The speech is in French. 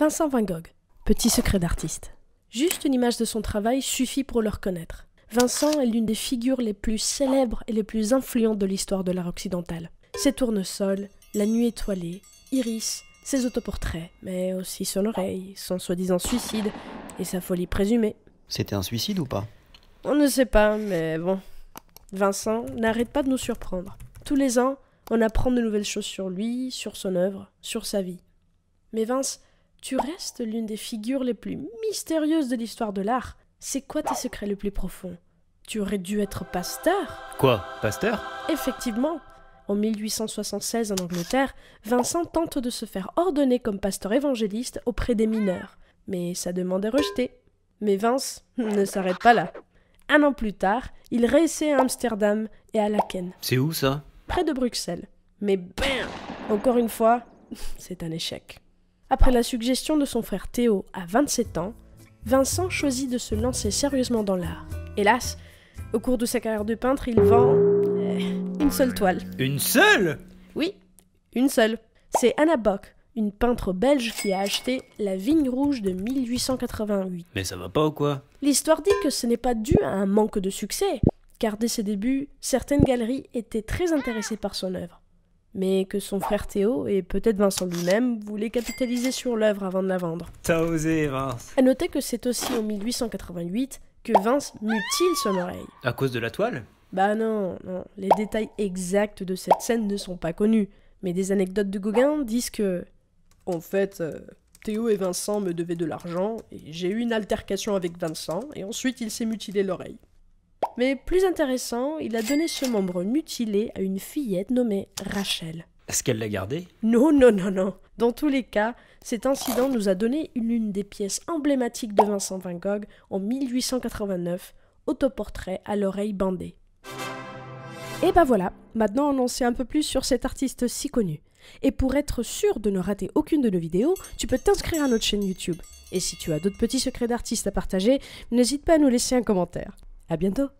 Vincent Van Gogh, petit secret d'artiste. Juste une image de son travail suffit pour le reconnaître. Vincent est l'une des figures les plus célèbres et les plus influentes de l'histoire de l'art occidental. Ses tournesols, la nuit étoilée, Iris, ses autoportraits, mais aussi son oreille, son soi-disant suicide et sa folie présumée. C'était un suicide ou pas On ne sait pas, mais bon. Vincent n'arrête pas de nous surprendre. Tous les ans, on apprend de nouvelles choses sur lui, sur son œuvre, sur sa vie. Mais Vince tu restes l'une des figures les plus mystérieuses de l'histoire de l'art. C'est quoi tes secrets les plus profonds Tu aurais dû être pasteur Quoi Pasteur Effectivement en 1876 en Angleterre, Vincent tente de se faire ordonner comme pasteur évangéliste auprès des mineurs, mais sa demande est rejetée. Mais Vince ne s'arrête pas là. Un an plus tard, il réessaie à Amsterdam et à Laken. C'est où ça Près de Bruxelles. Mais bam Encore une fois, c'est un échec. Après la suggestion de son frère Théo à 27 ans, Vincent choisit de se lancer sérieusement dans l'art. Hélas, au cours de sa carrière de peintre, il vend euh, une seule toile. Une seule Oui, une seule. C'est Anna Bock, une peintre belge qui a acheté La Vigne Rouge de 1888. Mais ça va pas ou quoi L'histoire dit que ce n'est pas dû à un manque de succès, car dès ses débuts, certaines galeries étaient très intéressées par son œuvre mais que son frère Théo et peut-être Vincent lui-même voulaient capitaliser sur l'œuvre avant de la vendre. T'as osé, Vince À noter que c'est aussi en 1888 que Vince mutile son oreille. À cause de la toile Bah non, non, les détails exacts de cette scène ne sont pas connus, mais des anecdotes de Gauguin disent que. En fait. Euh, Théo et Vincent me devaient de l'argent, et j'ai eu une altercation avec Vincent, et ensuite il s'est mutilé l'oreille. Mais plus intéressant, il a donné ce membre mutilé à une fillette nommée Rachel. Est-ce qu'elle l'a gardé Non, non, non, non. Dans tous les cas, cet incident nous a donné l'une des pièces emblématiques de Vincent Van Gogh en 1889, autoportrait à l'oreille bandée. Et ben voilà, maintenant on en sait un peu plus sur cet artiste si connu. Et pour être sûr de ne rater aucune de nos vidéos, tu peux t'inscrire à notre chaîne YouTube. Et si tu as d'autres petits secrets d'artistes à partager, n'hésite pas à nous laisser un commentaire. A bientôt